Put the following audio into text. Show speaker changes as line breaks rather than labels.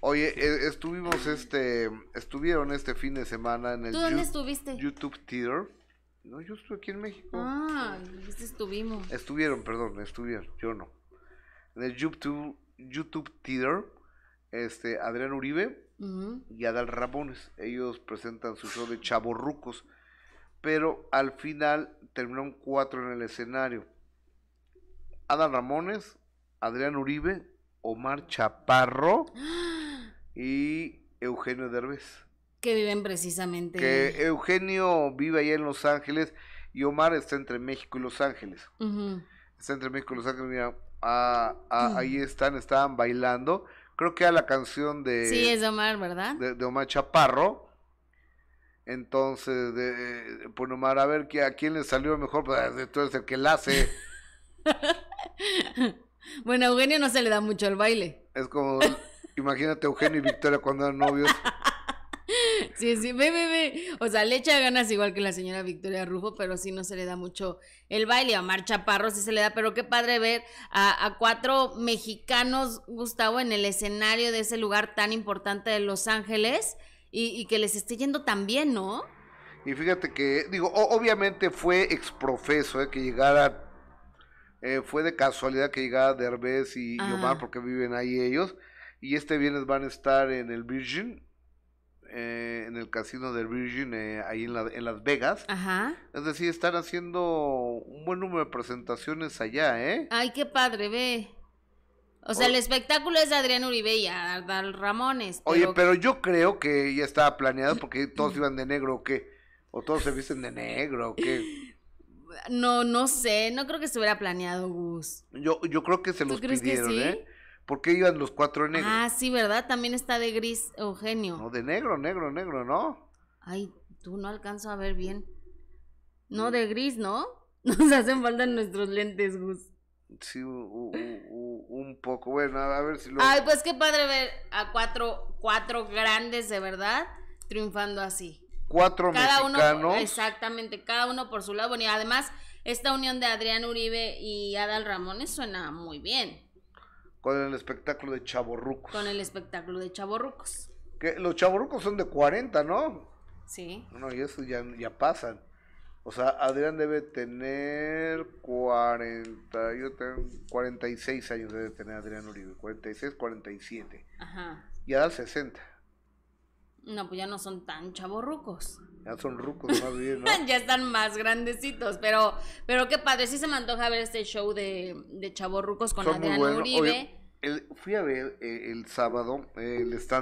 Oye, e, estuvimos este, estuvieron este fin de semana en el YouTube Theater. No, yo estuve aquí en México.
Ah, estuvimos.
Estuvieron, perdón, estuvieron, yo no. En el YouTube, YouTube Theater, este, Adrián Uribe y Adal Ramones. Ellos presentan su show de chaborrucos. Pero al final terminaron cuatro en el escenario. Adal Ramones, Adrián Uribe, Omar Chaparro y Eugenio Derbez.
Que viven precisamente.
Eugenio vive allá en Los Ángeles y Omar está entre México y Los Ángeles. Está entre México y Los Ángeles, mira, ah, ah, mm. ahí están, estaban bailando. Creo que a la canción de... Sí, es
Omar, ¿verdad?
De, Omar Chaparro. Entonces, de, pues Omar, a ver a quién le salió mejor, Entonces pues, el que la hace.
Bueno, a Eugenio no se le da mucho el baile.
Es como, imagínate Eugenio y Victoria cuando eran novios.
Sí, sí, ve, ve, ve. O sea, le echa ganas igual que la señora Victoria Rujo, pero sí no se le da mucho el baile. A Mar Chaparro sí se le da, pero qué padre ver a, cuatro mexicanos, Gustavo, en el escenario de ese lugar tan importante de Los Ángeles y, y que les esté yendo tan bien, ¿no?
Y fíjate que, digo, obviamente fue exprofeso ¿eh? que llegara eh, fue de casualidad que llegaba Derbez y, Omar ah. porque viven ahí ellos. Y este viernes van a estar en el Virgin, eh, en el casino del Virgin, eh, ahí en, Las Vegas. Ajá. Es decir, están haciendo un buen número de presentaciones allá, ¿eh?
Ay, qué padre, ve. O sea, el espectáculo es de Adrián Uribe y Ramones. Oye, pero
yo creo que ya estaba planeado porque todos iban de negro o qué. O todos se visten de negro o qué.
No, no sé, no creo que se hubiera planeado, Gus.
Yo, yo creo que se los pidieron, sí? ¿eh? qué iban los cuatro negros. Ah,
sí, ¿verdad? También está de gris Eugenio. No,
de negro, negro,
negro, ¿no? Ay, tú no alcanzo a ver bien. No, mm. de gris, ¿no? Nos hacen falta nuestros lentes, Gus.
Sí, un, un poco. Bueno, a ver si lo. Ay,
pues qué padre ver a cuatro, cuatro grandes de verdad triunfando así
cuatro cada Uno,
exactamente, cada uno por su lado. y además, esta unión de Adrián Uribe y Adal Ramones suena muy bien.
Con el espectáculo de Chaborrucos.
Con el espectáculo de Chaborrucos.
Que los Chaborrucos son de 40, ¿no? Sí. No, y eso ya, ya pasan. O sea, Adrián debe tener 40, yo tengo 46 años debe tener Adrián Uribe, 46, 47. Ajá. Y Adal 60.
No, pues ya no son tan chavorrucos.
Ya son rucos más bien,
ya están más grandecitos, pero, pero qué padre, sí se me antoja ver este show de, de chavorrucos con Uribe.
fui a ver el, eh, el sábado el stand